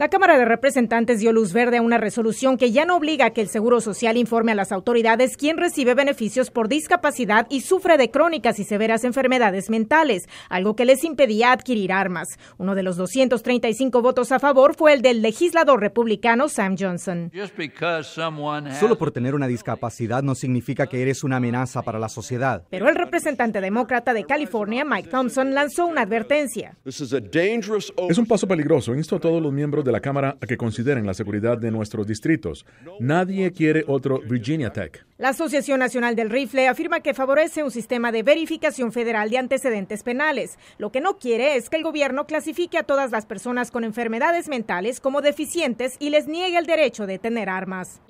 La Cámara de Representantes dio luz verde a una resolución que ya no obliga a que el Seguro Social informe a las autoridades quién recibe beneficios por discapacidad y sufre de crónicas y severas enfermedades mentales, algo que les impedía adquirir armas. Uno de los 235 votos a favor fue el del legislador republicano Sam Johnson. Solo por tener una discapacidad no significa que eres una amenaza para la sociedad. Pero el representante demócrata de California, Mike Thompson, lanzó una advertencia. Es un paso peligroso. Insto a todos los miembros la Cámara a que consideren la seguridad de nuestros distritos. Nadie quiere otro Virginia Tech. La Asociación Nacional del Rifle afirma que favorece un sistema de verificación federal de antecedentes penales. Lo que no quiere es que el gobierno clasifique a todas las personas con enfermedades mentales como deficientes y les niegue el derecho de tener armas.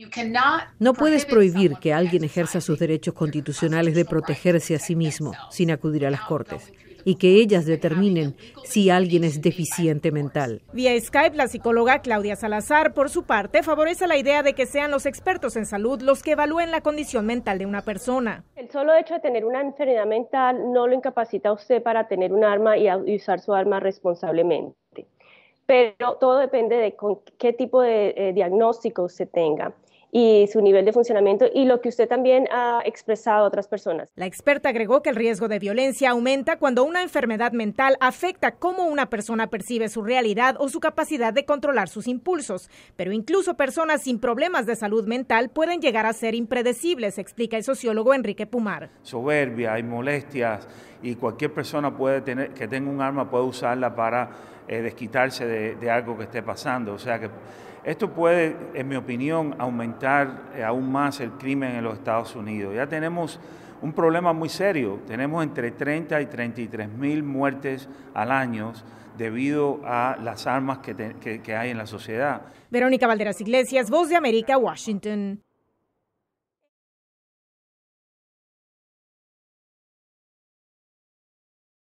No puedes prohibir que alguien ejerza sus derechos constitucionales de protegerse a sí mismo sin acudir a las cortes y que ellas determinen si alguien es deficiente mental. Vía Skype, la psicóloga Claudia Salazar, por su parte, favorece la idea de que sean los expertos en salud los que evalúen la condición mental de una persona. El solo hecho de tener una enfermedad mental no lo incapacita a usted para tener un arma y usar su arma responsablemente pero todo depende de qué tipo de eh, diagnóstico se tenga y su nivel de funcionamiento y lo que usted también ha expresado a otras personas. La experta agregó que el riesgo de violencia aumenta cuando una enfermedad mental afecta cómo una persona percibe su realidad o su capacidad de controlar sus impulsos, pero incluso personas sin problemas de salud mental pueden llegar a ser impredecibles, explica el sociólogo Enrique Pumar. Soberbia, hay molestias y cualquier persona puede tener, que tenga un arma puede usarla para eh, desquitarse de, de algo que esté pasando, o sea que esto puede, en mi opinión, aumentar eh, aún más el crimen en los Estados Unidos. Ya tenemos un problema muy serio. Tenemos entre 30 y 33 mil muertes al año debido a las armas que, hay en la sociedad. Verónica Valderas Iglesias, Voz de América, Washington.